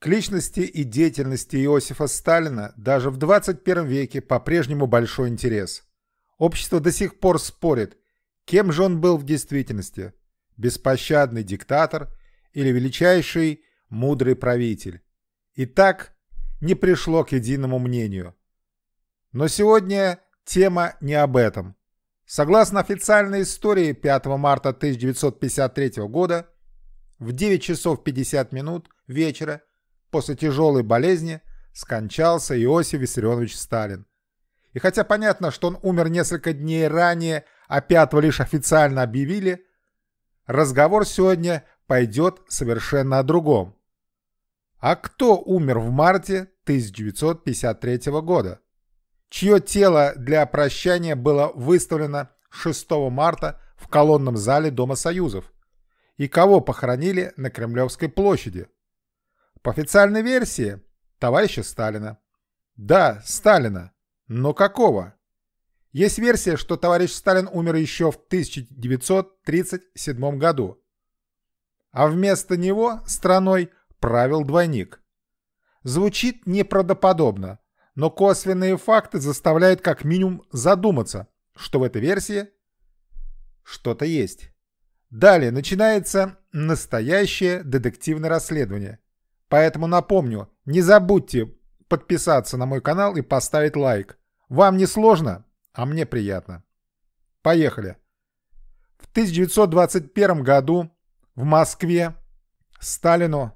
К личности и деятельности Иосифа Сталина даже в 21 веке по-прежнему большой интерес. Общество до сих пор спорит, кем же он был в действительности – беспощадный диктатор или величайший мудрый правитель. И так не пришло к единому мнению. Но сегодня тема не об этом. Согласно официальной истории 5 марта 1953 года, в 9 часов 50 минут вечера После тяжелой болезни скончался Иосиф Виссарионович Сталин. И хотя понятно, что он умер несколько дней ранее, а пятого лишь официально объявили, разговор сегодня пойдет совершенно о другом. А кто умер в марте 1953 года? Чье тело для прощания было выставлено 6 марта в колонном зале Дома Союзов? И кого похоронили на Кремлевской площади? По официальной версии, товарища Сталина. Да, Сталина. Но какого? Есть версия, что товарищ Сталин умер еще в 1937 году. А вместо него страной правил двойник. Звучит неправдоподобно, но косвенные факты заставляют как минимум задуматься, что в этой версии что-то есть. Далее начинается настоящее детективное расследование – Поэтому напомню, не забудьте подписаться на мой канал и поставить лайк. Вам не сложно, а мне приятно. Поехали. В 1921 году в Москве Сталину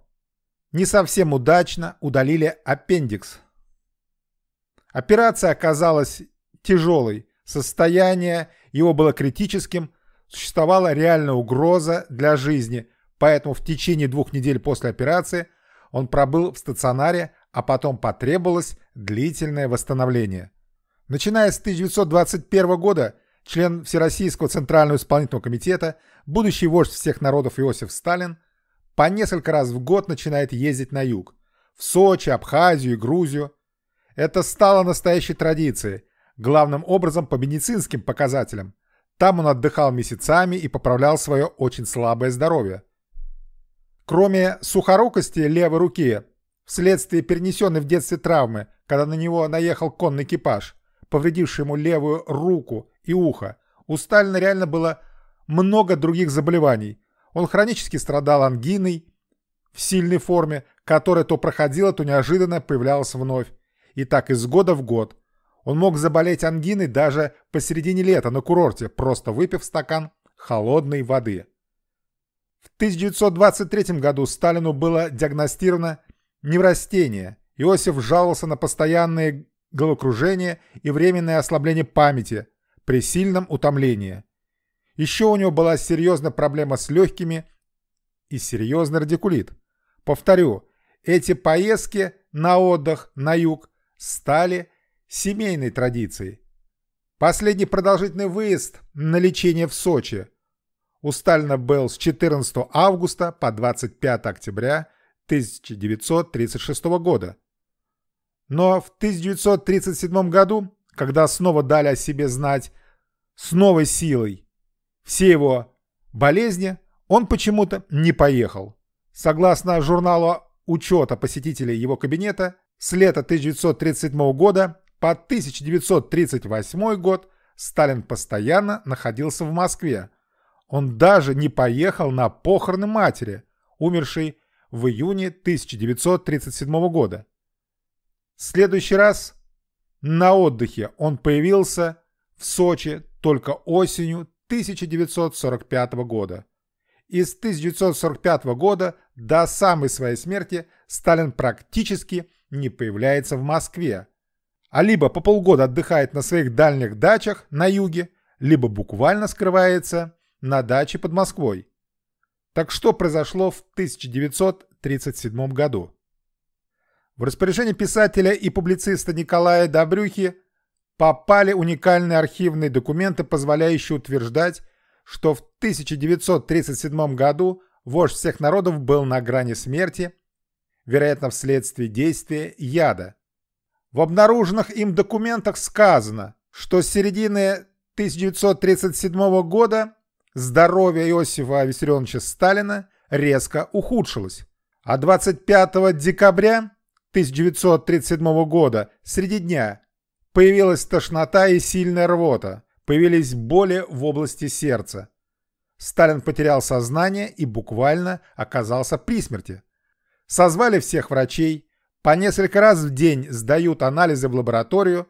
не совсем удачно удалили аппендикс. Операция оказалась тяжелой, состояние его было критическим, существовала реальная угроза для жизни, поэтому в течение двух недель после операции – он пробыл в стационаре, а потом потребовалось длительное восстановление. Начиная с 1921 года, член Всероссийского Центрального исполнительного комитета, будущий вождь всех народов Иосиф Сталин, по несколько раз в год начинает ездить на юг, в Сочи, Абхазию и Грузию. Это стало настоящей традицией, главным образом по медицинским показателям. Там он отдыхал месяцами и поправлял свое очень слабое здоровье. Кроме сухорукости левой руки, вследствие перенесенной в детстве травмы, когда на него наехал конный экипаж, повредивший ему левую руку и ухо, у Сталина реально было много других заболеваний. Он хронически страдал ангиной в сильной форме, которая то проходила, то неожиданно появлялась вновь. И так из года в год. Он мог заболеть ангиной даже посередине лета на курорте, просто выпив стакан холодной воды. В 1923 году Сталину было диагностировано неврастение. Иосиф жаловался на постоянные головокружение и временное ослабление памяти при сильном утомлении. Еще у него была серьезная проблема с легкими и серьезный радикулит. Повторю, эти поездки на отдых на юг стали семейной традицией. Последний продолжительный выезд на лечение в Сочи Устально был с 14 августа по 25 октября 1936 года. Но в 1937 году, когда снова дали о себе знать с новой силой все его болезни, он почему-то не поехал. Согласно журналу учета посетителей его кабинета, с лета 1937 года по 1938 год Сталин постоянно находился в Москве, он даже не поехал на похороны матери, умершей в июне 1937 года. В следующий раз на отдыхе он появился в Сочи только осенью 1945 года. И с 1945 года до самой своей смерти Сталин практически не появляется в Москве, а либо по полгода отдыхает на своих дальних дачах на юге, либо буквально скрывается на даче под Москвой. Так что произошло в 1937 году? В распоряжение писателя и публициста Николая Добрюхи попали уникальные архивные документы, позволяющие утверждать, что в 1937 году вождь всех народов был на грани смерти, вероятно, вследствие действия яда. В обнаруженных им документах сказано, что с середины 1937 года здоровье Иосифа Виссарионовича Сталина резко ухудшилось. А 25 декабря 1937 года, среди дня, появилась тошнота и сильная рвота, появились боли в области сердца. Сталин потерял сознание и буквально оказался при смерти. Созвали всех врачей, по несколько раз в день сдают анализы в лабораторию,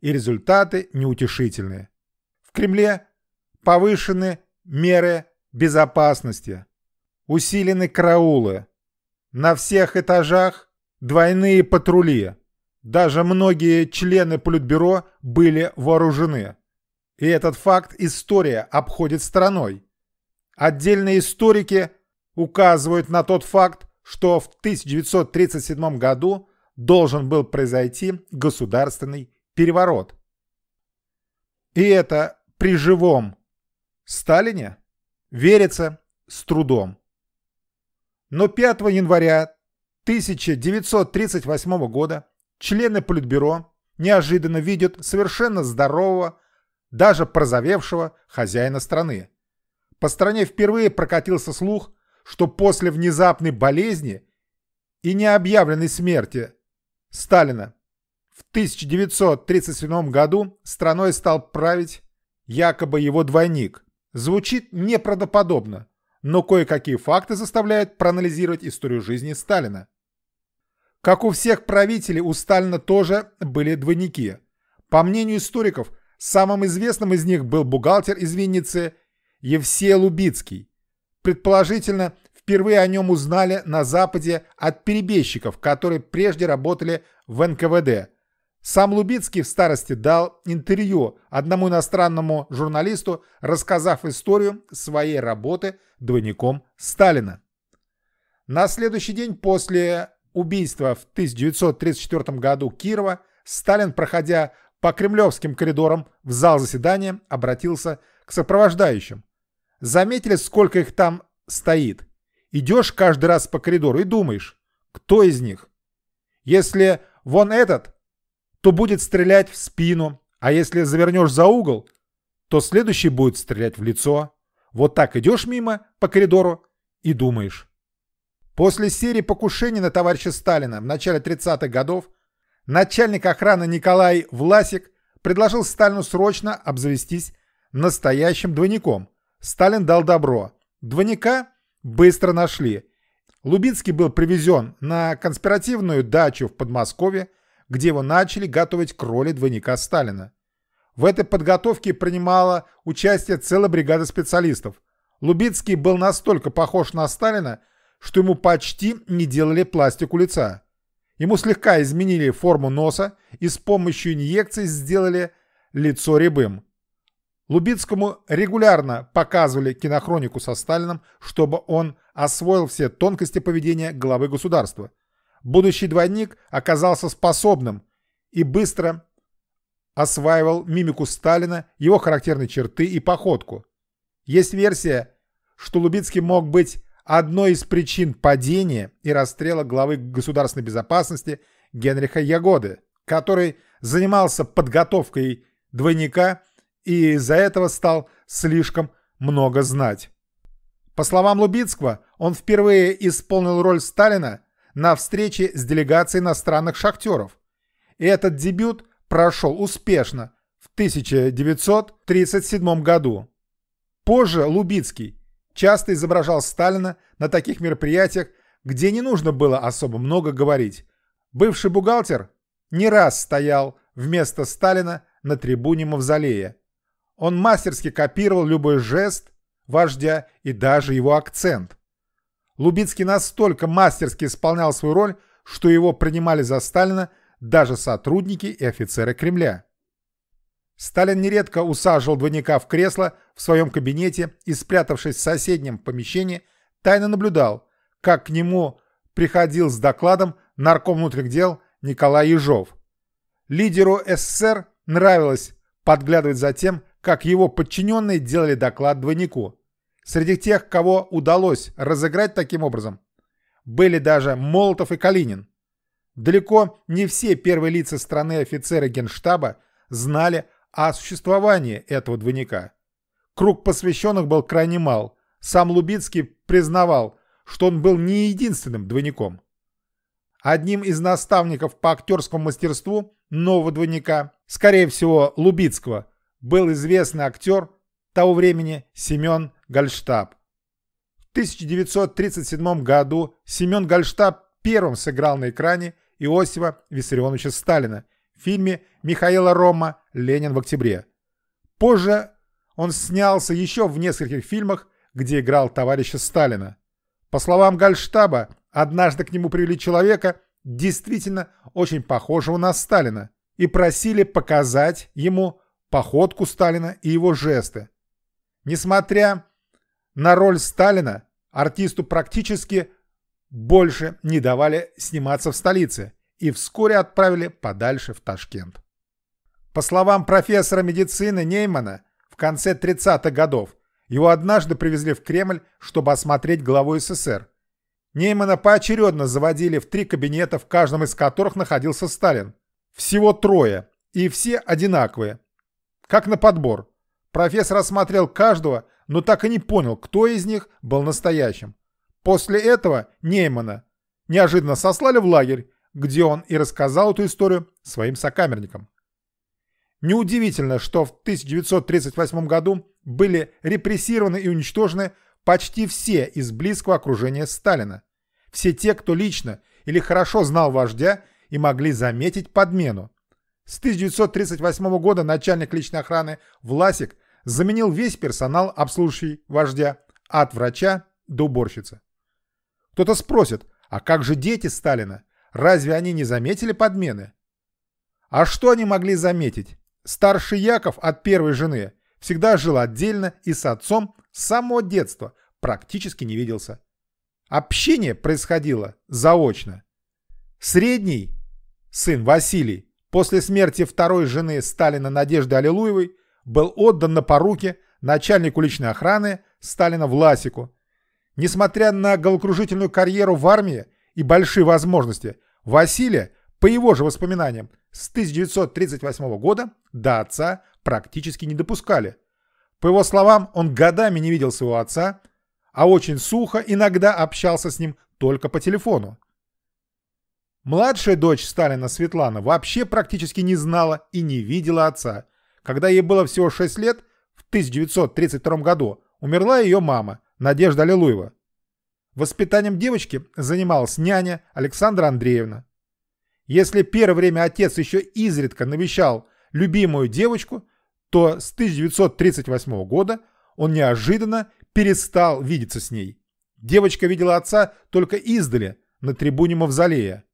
и результаты неутешительные. В Кремле повышены меры безопасности. Усилены караулы. На всех этажах двойные патрули. Даже многие члены Политбюро были вооружены. И этот факт история обходит страной. Отдельные историки указывают на тот факт, что в 1937 году должен был произойти государственный переворот. И это при живом Сталине верится с трудом. Но 5 января 1938 года члены Политбюро неожиданно видят совершенно здорового, даже прозовевшего хозяина страны. По стране впервые прокатился слух, что после внезапной болезни и необъявленной смерти Сталина в 1937 году страной стал править якобы его двойник звучит неправдоподобно, но кое-какие факты заставляют проанализировать историю жизни Сталина. Как у всех правителей, у Сталина тоже были двойники. По мнению историков, самым известным из них был бухгалтер из Винницы Евсей Лубицкий. Предположительно, впервые о нем узнали на Западе от перебежчиков, которые прежде работали в НКВД – сам Лубицкий в старости дал интервью одному иностранному журналисту, рассказав историю своей работы двойником Сталина. На следующий день после убийства в 1934 году Кирова Сталин, проходя по кремлевским коридорам в зал заседания, обратился к сопровождающим. Заметили, сколько их там стоит? Идешь каждый раз по коридору и думаешь, кто из них? Если вон этот то будет стрелять в спину, а если завернешь за угол, то следующий будет стрелять в лицо. Вот так идешь мимо по коридору и думаешь. После серии покушений на товарища Сталина в начале 30-х годов начальник охраны Николай Власик предложил Сталину срочно обзавестись настоящим двойником. Сталин дал добро. Двойника быстро нашли. Лубинский был привезен на конспиративную дачу в Подмосковье – где его начали готовить к роли двойника Сталина. В этой подготовке принимала участие целая бригада специалистов. Лубицкий был настолько похож на Сталина, что ему почти не делали пластику лица. Ему слегка изменили форму носа и с помощью инъекций сделали лицо рябым. Лубицкому регулярно показывали кинохронику со Сталином, чтобы он освоил все тонкости поведения главы государства – будущий двойник оказался способным и быстро осваивал мимику Сталина, его характерные черты и походку. Есть версия, что Лубицкий мог быть одной из причин падения и расстрела главы государственной безопасности Генриха Ягоды, который занимался подготовкой двойника и из-за этого стал слишком много знать. По словам Лубицкого, он впервые исполнил роль Сталина на встрече с делегацией иностранных шахтеров. И этот дебют прошел успешно в 1937 году. Позже Лубицкий часто изображал Сталина на таких мероприятиях, где не нужно было особо много говорить. Бывший бухгалтер не раз стоял вместо Сталина на трибуне Мавзолея. Он мастерски копировал любой жест вождя и даже его акцент. Лубицкий настолько мастерски исполнял свою роль, что его принимали за Сталина даже сотрудники и офицеры Кремля. Сталин нередко усаживал двойника в кресло в своем кабинете и, спрятавшись в соседнем помещении, тайно наблюдал, как к нему приходил с докладом нарком внутренних дел Николай Ежов. Лидеру СССР нравилось подглядывать за тем, как его подчиненные делали доклад двойнику. Среди тех, кого удалось разыграть таким образом, были даже Молотов и Калинин. Далеко не все первые лица страны офицеры Генштаба знали о существовании этого двойника. Круг посвященных был крайне мал. Сам Лубицкий признавал, что он был не единственным двойником. Одним из наставников по актерскому мастерству нового двойника, скорее всего, Лубицкого, был известный актер того времени Семен Гольштаб. В 1937 году Семен Гольштаб первым сыграл на экране Иосифа Виссарионовича Сталина в фильме Михаила Рома «Ленин в октябре». Позже он снялся еще в нескольких фильмах, где играл товарища Сталина. По словам Гольштаба, однажды к нему привели человека, действительно очень похожего на Сталина, и просили показать ему походку Сталина и его жесты. Несмотря на роль Сталина, артисту практически больше не давали сниматься в столице и вскоре отправили подальше в Ташкент. По словам профессора медицины Неймана, в конце 30-х годов его однажды привезли в Кремль, чтобы осмотреть главу СССР. Неймана поочередно заводили в три кабинета, в каждом из которых находился Сталин. Всего трое, и все одинаковые. Как на подбор. Профессор осмотрел каждого, но так и не понял, кто из них был настоящим. После этого Неймана неожиданно сослали в лагерь, где он и рассказал эту историю своим сокамерникам. Неудивительно, что в 1938 году были репрессированы и уничтожены почти все из близкого окружения Сталина. Все те, кто лично или хорошо знал вождя и могли заметить подмену. С 1938 года начальник личной охраны Власик заменил весь персонал, обслуживающий вождя, от врача до уборщицы. Кто-то спросит, а как же дети Сталина? Разве они не заметили подмены? А что они могли заметить? Старший Яков от первой жены всегда жил отдельно и с отцом с самого детства практически не виделся. Общение происходило заочно. Средний, сын Василий, после смерти второй жены Сталина Надежды Аллилуевой, был отдан на поруки начальнику личной охраны Сталина Власику. Несмотря на головокружительную карьеру в армии и большие возможности, Василия, по его же воспоминаниям, с 1938 года до отца практически не допускали. По его словам, он годами не видел своего отца, а очень сухо иногда общался с ним только по телефону. Младшая дочь Сталина Светлана вообще практически не знала и не видела отца – когда ей было всего 6 лет, в 1932 году умерла ее мама, Надежда Аллилуева. Воспитанием девочки занималась няня Александра Андреевна. Если первое время отец еще изредка навещал любимую девочку, то с 1938 года он неожиданно перестал видеться с ней. Девочка видела отца только издали, на трибуне Мавзолея.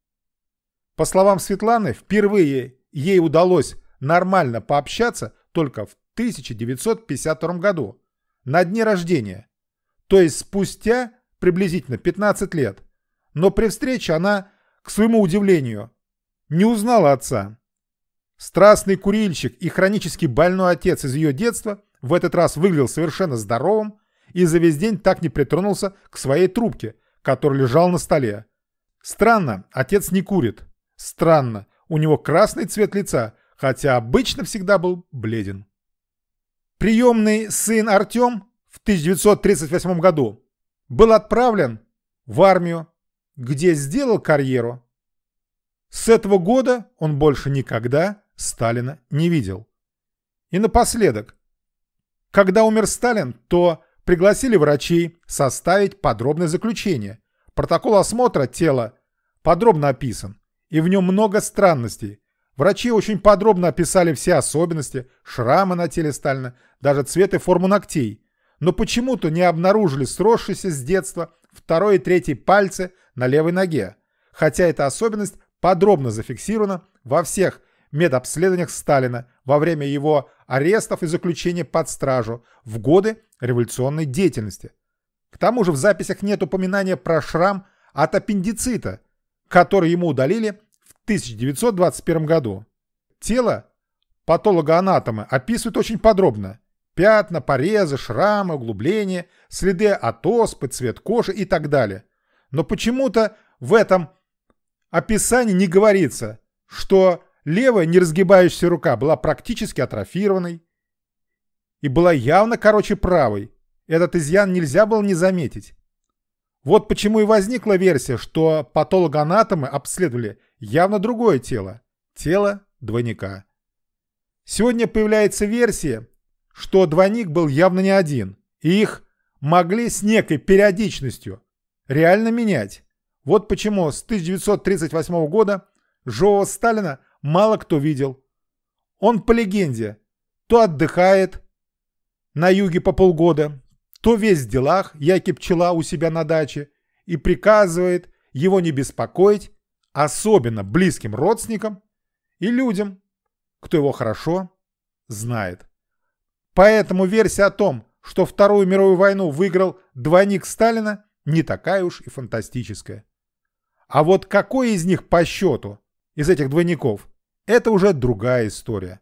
По словам Светланы, впервые ей удалось нормально пообщаться только в 1952 году, на дне рождения. То есть спустя приблизительно 15 лет. Но при встрече она, к своему удивлению, не узнала отца. Страстный курильщик и хронически больной отец из ее детства в этот раз выглядел совершенно здоровым и за весь день так не притронулся к своей трубке, которая лежала на столе. Странно, отец не курит. Странно, у него красный цвет лица, хотя обычно всегда был бледен. Приемный сын Артем в 1938 году был отправлен в армию, где сделал карьеру. С этого года он больше никогда Сталина не видел. И напоследок, когда умер Сталин, то пригласили врачей составить подробное заключение. Протокол осмотра тела подробно описан, и в нем много странностей – Врачи очень подробно описали все особенности, шрамы на теле Сталина, даже цвет и форму ногтей, но почему-то не обнаружили сросшиеся с детства второй и третий пальцы на левой ноге, хотя эта особенность подробно зафиксирована во всех медобследованиях Сталина во время его арестов и заключения под стражу в годы революционной деятельности. К тому же в записях нет упоминания про шрам от аппендицита, который ему удалили 1921 году. Тело патолога патологоанатомы описывают очень подробно. Пятна, порезы, шрамы, углубления, следы от оспы, цвет кожи и так далее. Но почему-то в этом описании не говорится, что левая неразгибающаяся рука была практически атрофированной и была явно короче правой. Этот изъян нельзя было не заметить. Вот почему и возникла версия, что патологоанатомы обследовали явно другое тело – тело двойника. Сегодня появляется версия, что двойник был явно не один, и их могли с некой периодичностью реально менять. Вот почему с 1938 года Жова Сталина мало кто видел. Он по легенде то отдыхает на юге по полгода, то весь в делах, яки пчела у себя на даче, и приказывает его не беспокоить особенно близким родственникам и людям, кто его хорошо знает. Поэтому версия о том, что Вторую мировую войну выиграл двойник Сталина, не такая уж и фантастическая. А вот какой из них по счету, из этих двойников, это уже другая история.